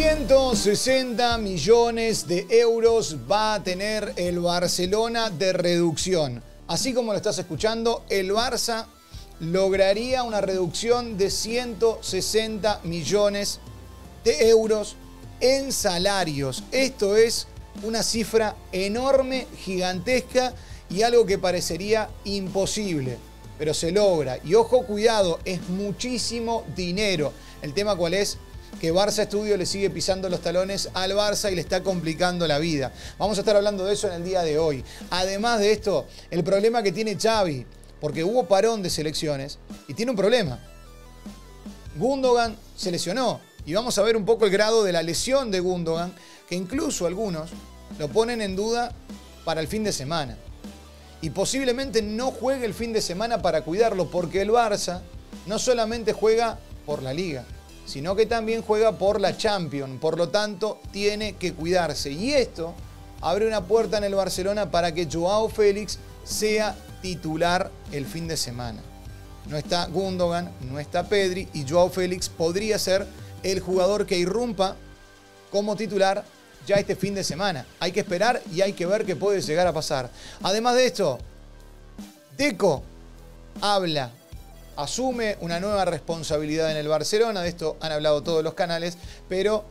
160 millones de euros va a tener el Barcelona de reducción. Así como lo estás escuchando, el Barça lograría una reducción de 160 millones de euros en salarios. Esto es una cifra enorme, gigantesca y algo que parecería imposible, pero se logra. Y ojo, cuidado, es muchísimo dinero. El tema cuál es que Barça Estudio le sigue pisando los talones al Barça y le está complicando la vida. Vamos a estar hablando de eso en el día de hoy. Además de esto, el problema que tiene Xavi, porque hubo parón de selecciones y tiene un problema. Gundogan se lesionó y vamos a ver un poco el grado de la lesión de Gundogan, que incluso algunos lo ponen en duda para el fin de semana. Y posiblemente no juegue el fin de semana para cuidarlo, porque el Barça no solamente juega por la liga, sino que también juega por la Champions. Por lo tanto, tiene que cuidarse. Y esto abre una puerta en el Barcelona para que Joao Félix sea titular el fin de semana. No está Gundogan, no está Pedri y Joao Félix podría ser el jugador que irrumpa como titular ya este fin de semana. Hay que esperar y hay que ver qué puede llegar a pasar. Además de esto, Deco habla asume una nueva responsabilidad en el Barcelona, de esto han hablado todos los canales, pero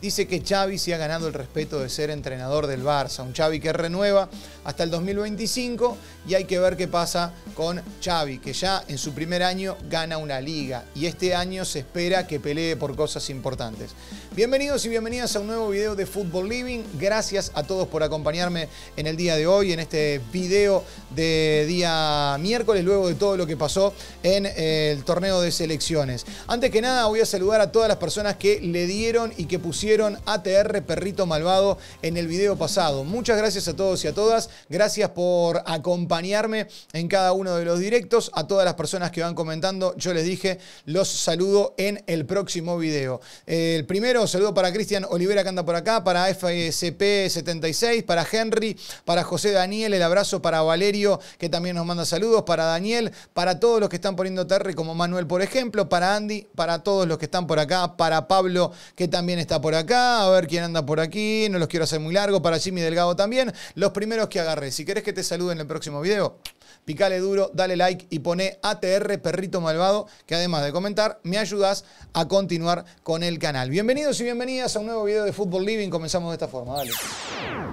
dice que Xavi se ha ganado el respeto de ser entrenador del Barça, un Xavi que renueva hasta el 2025 y hay que ver qué pasa con Xavi, que ya en su primer año gana una liga y este año se espera que pelee por cosas importantes. Bienvenidos y bienvenidas a un nuevo video de Football Living. Gracias a todos por acompañarme en el día de hoy, en este video de día miércoles, luego de todo lo que pasó en el torneo de selecciones. Antes que nada voy a saludar a todas las personas que le dieron y que pusieron ATR Perrito Malvado en el video pasado. Muchas gracias a todos y a todas. Gracias por acompañarme en cada uno de los directos. A todas las personas que van comentando, yo les dije, los saludo en el próximo video. El primero, saludo para Cristian Olivera que anda por acá, para FSP76, para Henry, para José Daniel, el abrazo para Valerio que también nos manda saludos, para Daniel, para todos los que están poniendo terry como Manuel, por ejemplo, para Andy, para todos los que están por acá, para Pablo que también está por acá acá, a ver quién anda por aquí, no los quiero hacer muy largo, para Jimmy Delgado también, los primeros que agarré. Si querés que te salude en el próximo video, picale duro, dale like y pone ATR Perrito Malvado, que además de comentar, me ayudas a continuar con el canal. Bienvenidos y bienvenidas a un nuevo video de Fútbol Living, comenzamos de esta forma, dale.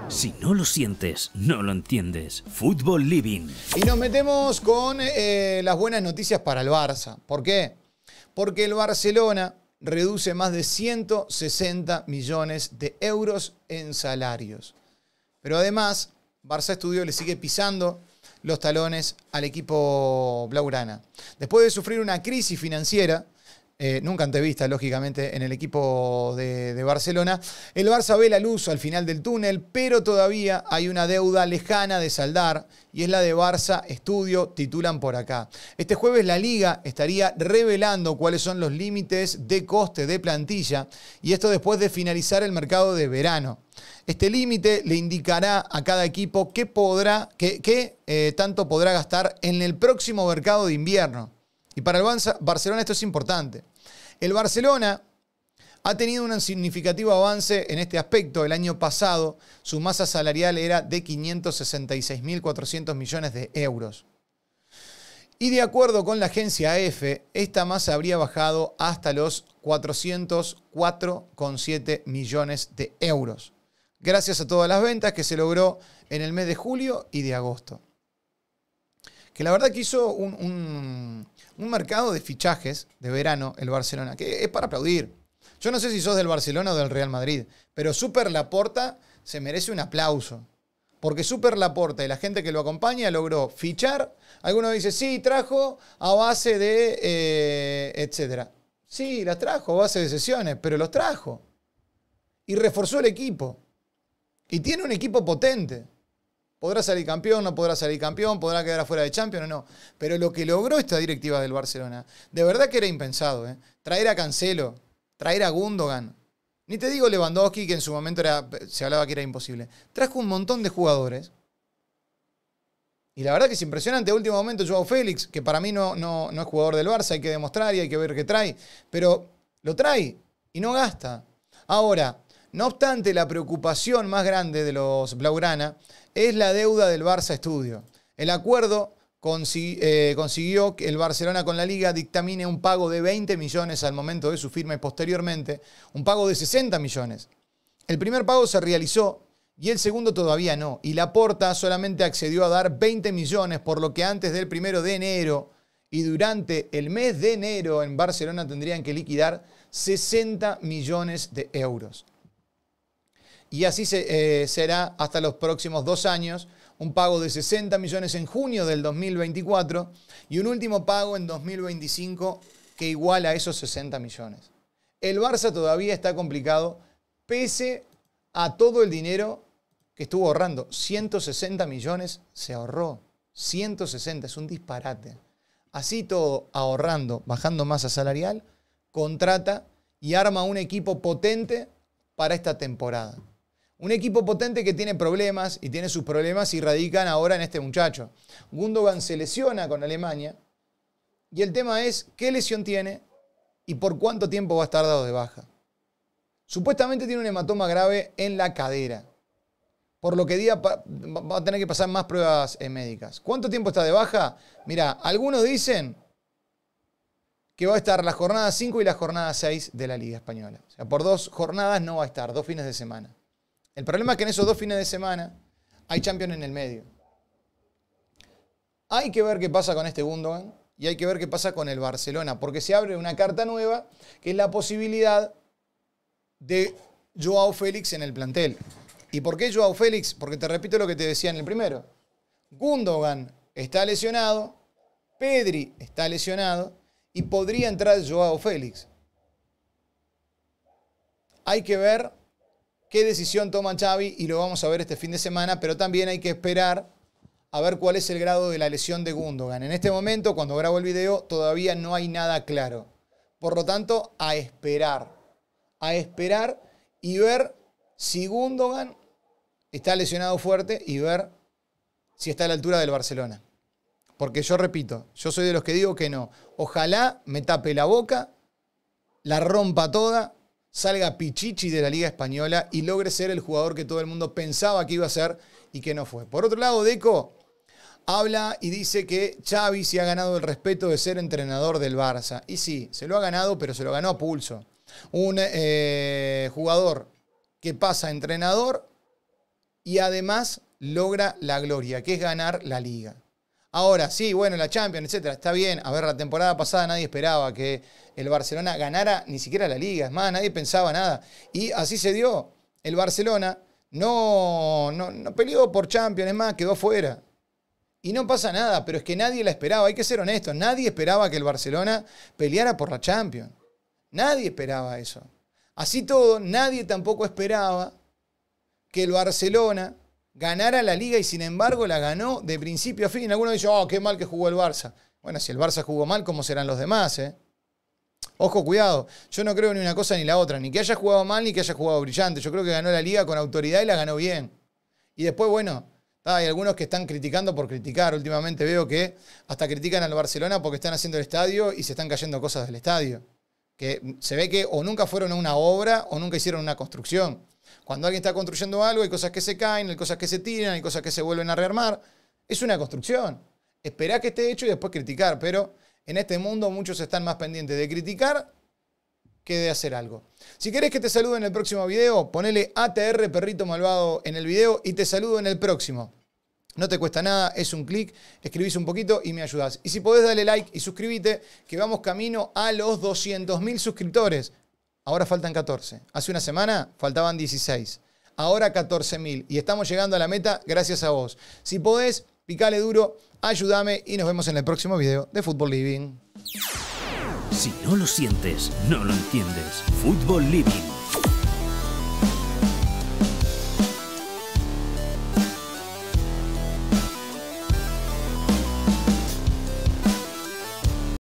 Si no lo sientes, no lo entiendes. Fútbol Living. Y nos metemos con eh, las buenas noticias para el Barça. ¿Por qué? Porque el Barcelona reduce más de 160 millones de euros en salarios. Pero además, Barça Estudio le sigue pisando los talones al equipo Blaurana. Después de sufrir una crisis financiera, eh, nunca antevista, lógicamente, en el equipo de, Barcelona. El Barça ve la luz al final del túnel, pero todavía hay una deuda lejana de saldar y es la de Barça Estudio, titulan por acá. Este jueves la liga estaría revelando cuáles son los límites de coste de plantilla y esto después de finalizar el mercado de verano. Este límite le indicará a cada equipo qué, podrá, qué, eh, tanto podrá gastar en el próximo mercado de invierno. Y para el Barcelona esto es importante. El Barcelona ha tenido un significativo avance en este aspecto. El año pasado su masa salarial era de 566.400 millones de euros. Y de acuerdo con la agencia EFE, esta masa habría bajado hasta los 404,7 millones de euros, gracias a todas las ventas que se logró en el mes de julio y de agosto. Que la verdad que hizo un un mercado de fichajes de verano, el Barcelona, que es para aplaudir. Yo no sé si sos del Barcelona o del Real Madrid, pero Super Laporta se merece un aplauso. Porque Super Laporta y la gente que lo acompaña logró fichar. Algunos dicen, sí, trajo a base de, eh, etcétera. Sí, las trajo a base de sesiones, pero los trajo. Y reforzó el equipo. Y tiene un equipo potente. Podrá salir campeón, no podrá salir campeón, podrá quedar afuera de Champions o no. Pero lo que logró esta directiva del Barcelona, de verdad que era impensado. ¿eh? Traer a Cancelo, traer a Gundogan. Ni te digo Lewandowski, que en su momento se hablaba que era imposible. Trajo un montón de jugadores. Y la verdad que es impresionante. Último momento, Joao Félix, que para mí no, no, no es jugador del Barça, hay que demostrar y hay que ver qué trae. Pero lo trae y no gasta. Ahora, no obstante, la preocupación más grande de los Blaugrana es la deuda del Barça Estudio. El acuerdo eh, consiguió, que el Barcelona con la liga dictamine un pago de 20 millones al momento de su firma y posteriormente un pago de 60 millones. El primer pago se realizó y el segundo todavía no. Y la Porta solamente accedió a dar 20 millones, por lo que antes del primero de enero y durante el mes de enero en Barcelona tendrían que liquidar 60 millones de euros y así eh, será hasta los próximos dos años, un pago de 60 millones en junio del 2024 y un último pago en 2025 que iguala a esos 60 millones. El Barça todavía está complicado pese a todo el dinero que estuvo ahorrando. 160 millones se ahorró. 160, es un disparate. Así todo, ahorrando, bajando masa salarial, contrata y arma un equipo potente para esta temporada. Un equipo potente que tiene problemas y tiene sus problemas y radican ahora en este muchacho. Gundogan se lesiona con Alemania y el tema es qué lesión tiene y por cuánto tiempo va a estar dado de baja. Supuestamente tiene un hematoma grave en la cadera, por lo que día va a tener que pasar más pruebas eh, médicas. ¿Cuánto tiempo está de baja? Mira, algunos dicen que va a estar la jornada 5 y la jornada 6 de la Liga Española. O sea, por dos jornadas no va a estar, dos fines de semana. El problema es que en esos dos fines de semana hay Champions en el medio. Hay que ver qué pasa con este Gundogan y hay que ver qué pasa con el Barcelona, porque se abre una carta nueva que es la posibilidad de Joao Félix en el plantel. ¿Y por qué Joao Félix? Porque te repito lo que te decía en el primero. Gundogan está lesionado, Pedri está lesionado y podría entrar Joao Félix. Hay que ver qué decisión toma Xavi y lo vamos a ver este fin de semana, pero también hay que esperar a ver cuál es el grado de la lesión de Gundogan. En este momento, cuando grabo el video, todavía no hay nada claro. Por lo tanto, a esperar, a esperar y ver si Gundogan está lesionado fuerte y ver si está a la altura del Barcelona. Porque yo repito, yo soy de los que digo que no. Ojalá me tape la boca, la rompa toda salga Pichichi de la Liga Española y logre ser el jugador que todo el mundo pensaba que iba a ser y que no fue. Por otro lado, Deco habla y dice que Xavi se ha ganado el respeto de ser entrenador del Barça. Y sí, se lo ha ganado, pero se lo ganó a pulso. Un eh, jugador que pasa entrenador y además logra la gloria, que es ganar la liga. Ahora, sí, bueno, la Champions, etcétera, está bien. A ver, la temporada pasada nadie esperaba que el Barcelona ganara ni siquiera la Liga, es más, nadie pensaba nada. Y así se dio. El Barcelona no, no, peleó por Champions, es más, quedó fuera. Y no pasa nada, pero es que nadie la esperaba, hay que ser honesto, nadie esperaba que el Barcelona peleara por la Champions. Nadie esperaba eso. Así todo, nadie tampoco esperaba que el Barcelona ganara la liga y sin embargo la ganó de principio a fin. Algunos dicen, oh, qué mal que jugó el Barça. Bueno, si el Barça jugó mal, ¿cómo serán los demás? Eh? Ojo, cuidado. Yo no creo ni una cosa ni la otra, ni que haya jugado mal ni que haya jugado brillante. Yo creo que ganó la liga con autoridad y la ganó bien. Y después, bueno, hay algunos que están criticando por criticar. Últimamente veo que hasta critican al Barcelona porque están haciendo el estadio y se están cayendo cosas del estadio que se ve que o nunca fueron a una obra o nunca hicieron una construcción. Cuando alguien está construyendo algo, hay cosas que se caen, hay cosas que se tiran, hay cosas que se vuelven a rearmar. Es una construcción. Esperá que esté hecho y después criticar, pero en este mundo muchos están más pendientes de criticar que de hacer algo. Si querés que te salude en el próximo video, ponele ATR Perrito Malvado en el video y te saludo en el próximo. No te cuesta nada, es un clic, escribís un poquito y me ayudás. Y si podés, dale like y suscríbete, que vamos camino a los 200.000 suscriptores. Ahora faltan 14. Hace una semana faltaban 16. Ahora 14.000. Y estamos llegando a la meta gracias a vos. Si podés, picale duro, ayúdame y nos vemos en el próximo video de Fútbol Living. Si no lo sientes, no lo entiendes. Fútbol Living